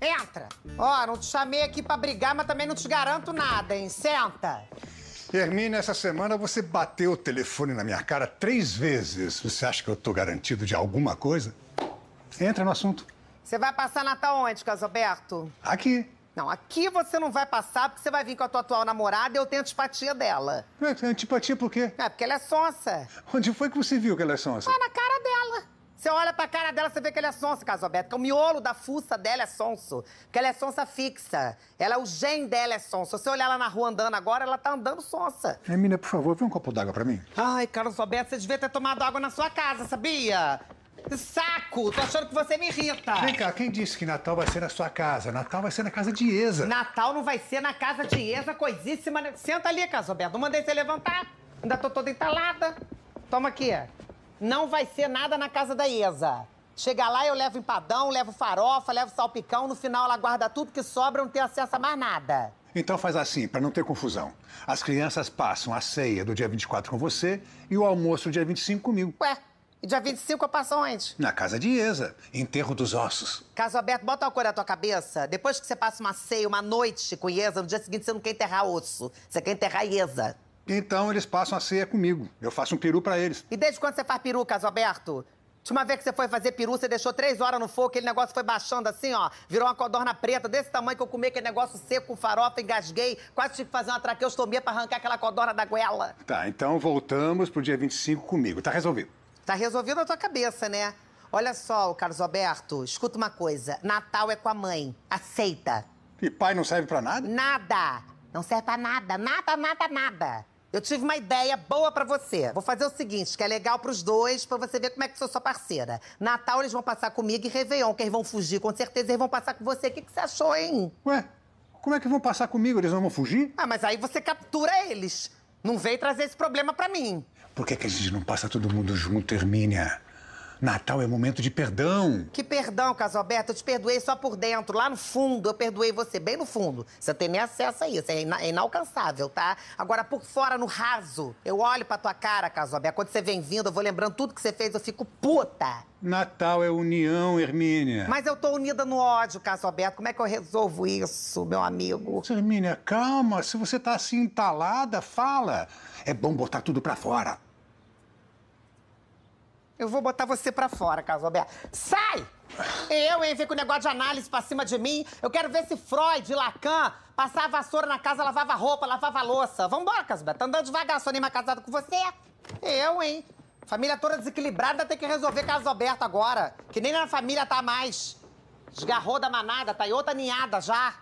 Entra! Ó, oh, não te chamei aqui pra brigar, mas também não te garanto nada, hein? Senta! Hermine, essa semana você bateu o telefone na minha cara três vezes. Você acha que eu tô garantido de alguma coisa? Entra no assunto. Você vai passar Natal onde, Casalberto? Aqui. Não, aqui você não vai passar porque você vai vir com a tua atual namorada e eu tenho antipatia dela. antipatia é, é, é por quê? É, porque ela é sonsa. Onde foi que você viu que ela é sonsa? Foi tá na cara dela. Você olha pra cara dela, você vê que ela é sonsa, Casalberto. Que o miolo da fuça dela é sonso. Porque ela é sonsa fixa. Ela, o gen dela é sonso. Se você olhar ela na rua andando agora, ela tá andando sonsa. Emília, por favor, vê um copo d'água pra mim. Ai, Carlos Alberto, você devia ter tomado água na sua casa, sabia? Saco! Tô achando que você me irrita. Vem cá, quem disse que Natal vai ser na sua casa? Natal vai ser na casa de Eza. Natal não vai ser na casa de Eza, coisíssima. Senta ali, Casoberto. Mandei você levantar. Ainda tô toda entalada. Toma aqui. Não vai ser nada na casa da Eza. Chega lá, eu levo empadão, levo farofa, levo salpicão. No final, ela guarda tudo que sobra, não tem acesso a mais nada. Então faz assim, para não ter confusão. As crianças passam a ceia do dia 24 com você e o almoço do dia 25 comigo. Ué, e dia 25, onde? Na casa de Iesa, enterro dos ossos. Caso aberto, bota uma cor na tua cabeça. Depois que você passa uma ceia, uma noite com Iesa, no dia seguinte você não quer enterrar osso. Você quer enterrar Iesa. Então eles passam a ceia comigo. Eu faço um peru para eles. E desde quando você faz peru, Caso Aberto? Última vez que você foi fazer peru, você deixou três horas no fogo, aquele negócio foi baixando assim, ó. Virou uma codorna preta desse tamanho que eu comi aquele negócio seco, com farofa, engasguei. Quase tive que fazer uma traqueostomia pra arrancar aquela codorna da goela. Tá, então voltamos pro dia 25 comigo. Tá resolvido. Tá resolvido na tua cabeça, né? Olha só, Carlos Alberto, escuta uma coisa. Natal é com a mãe. Aceita. E pai não serve para nada? Nada. Não serve pra nada, nada, nada, nada. Eu tive uma ideia boa para você. Vou fazer o seguinte, que é legal para os dois, para você ver como é que sou sua parceira. Natal eles vão passar comigo e Réveillon, que eles vão fugir, com certeza eles vão passar com você. O que, que você achou, hein? Ué, como é que vão passar comigo? Eles não vão fugir? Ah, mas aí você captura eles. Não veio trazer esse problema para mim. Por que, é que a gente não passa todo mundo junto, Hermínia? Natal é momento de perdão. Que perdão, Casalberto? Eu te perdoei só por dentro, lá no fundo. Eu perdoei você, bem no fundo. Você tem nem acesso a isso, é, ina é inalcançável, tá? Agora, por fora, no raso, eu olho pra tua cara, Casalberto. Quando você vem vindo, eu vou lembrando tudo que você fez, eu fico puta. Natal é união, Hermínia. Mas eu tô unida no ódio, Casalberto. Como é que eu resolvo isso, meu amigo? Hermínia, calma. Se você tá assim entalada, fala. É bom botar tudo pra fora. Eu vou botar você pra fora, Alberto. Sai! Eu, hein, vim com o negócio de análise pra cima de mim. Eu quero ver se Freud, Lacan, passava vassoura na casa, lavava roupa, lavava louça. Vambora, Alberto. Tá andando devagar, sou nem mais casado com você. Eu, hein. Família toda desequilibrada tem que resolver Alberto agora. Que nem na família tá mais. Desgarrou da manada, tá em outra ninhada já.